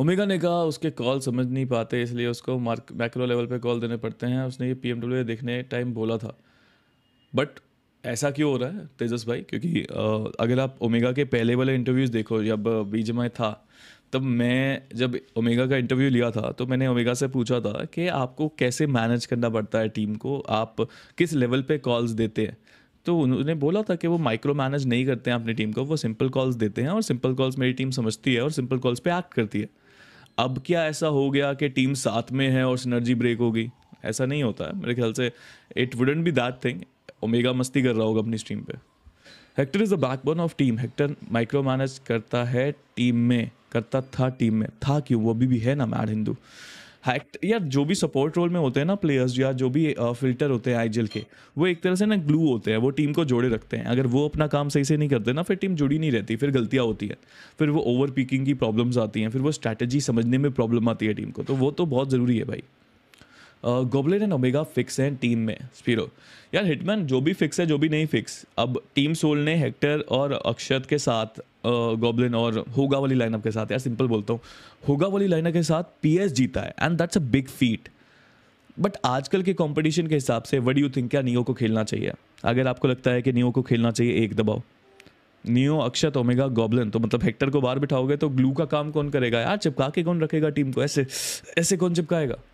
omega ने कहा उसके कॉल समझ नहीं पाते इसलिए उसको मार्क मैक्रो लेवल पे कॉल देने पड़ते हैं उसने ये पी देखने टाइम बोला था बट ऐसा क्यों हो रहा है तेजस भाई क्योंकि अगर आप ओमेगा के पहले वाले इंटरव्यूज़ देखो जब बीज में था तब मैं जब ओमेगा का इंटरव्यू लिया था तो मैंने ओमेगा से पूछा था कि आपको कैसे मैनेज करना पड़ता है टीम को आप किस लेवल पे कॉल्स देते हैं तो उन्होंने बोला था कि वो माइक्रो मैनेज नहीं करते हैं अपनी टीम को वो सिंपल कॉल्स देते हैं और सिंपल कॉल्स मेरी टीम समझती है और सिंपल कॉल्स पे एक्ट करती है अब क्या ऐसा हो गया कि टीम साथ में है और सिनर्जी ब्रेक होगी ऐसा नहीं होता है मेरे ख्याल से it wouldn't be that thing Omega मस्ती कर रहा होगा अपनी स्ट्रीम पे Hector is the backbone of team Hector micro manage करता है टीम में करता था टीम में था क्यों वो अभी भी है ना मैड हिंदू हैक्ट या जो भी सपोर्ट रोल में होते हैं ना प्लेयर्स या जो भी फिल्टर होते हैं आईजीएल के वो एक तरह से ना ग्लू होते हैं वो टीम को जोड़े रखते हैं अगर वो अपना काम सही से नहीं करते ना फिर टीम जुड़ी नहीं रहती फिर गलतियाँ होती है फिर वो ओवर पिकिंग की प्रॉब्लम्स आती हैं फिर वो स्ट्रैटेजी समझने में प्रॉब्लम आती है टीम को तो वो तो बहुत ज़रूरी है भाई गोबलेट एंड ओमेगा फिक्स हैं टीम में स्पीरो यार हिटमैन जो भी फिक्स है जो भी नहीं फिक्स अब टीम सोल ने हेक्टर और अक्षत के साथ गॉबलिन और होगा वाली लाइनअप के साथ यार सिंपल बोलता हूँ होगा वाली लाइनअप के साथ पी जीता है and that's a big feat but आजकल के कॉम्पिटिशन के हिसाब से वट यू थिंक क्या नियो को खेलना चाहिए अगर आपको लगता है कि नियो को खेलना चाहिए एक दबाव नियो अक्षत ओमेगा गॉबलिन तो मतलब हेक्टर को बाहर बिठाओगे तो ग्लू का काम कौन करेगा यार चिपका के कौन रखेगा टीम को ऐसे ऐसे कौन चिपकाएगा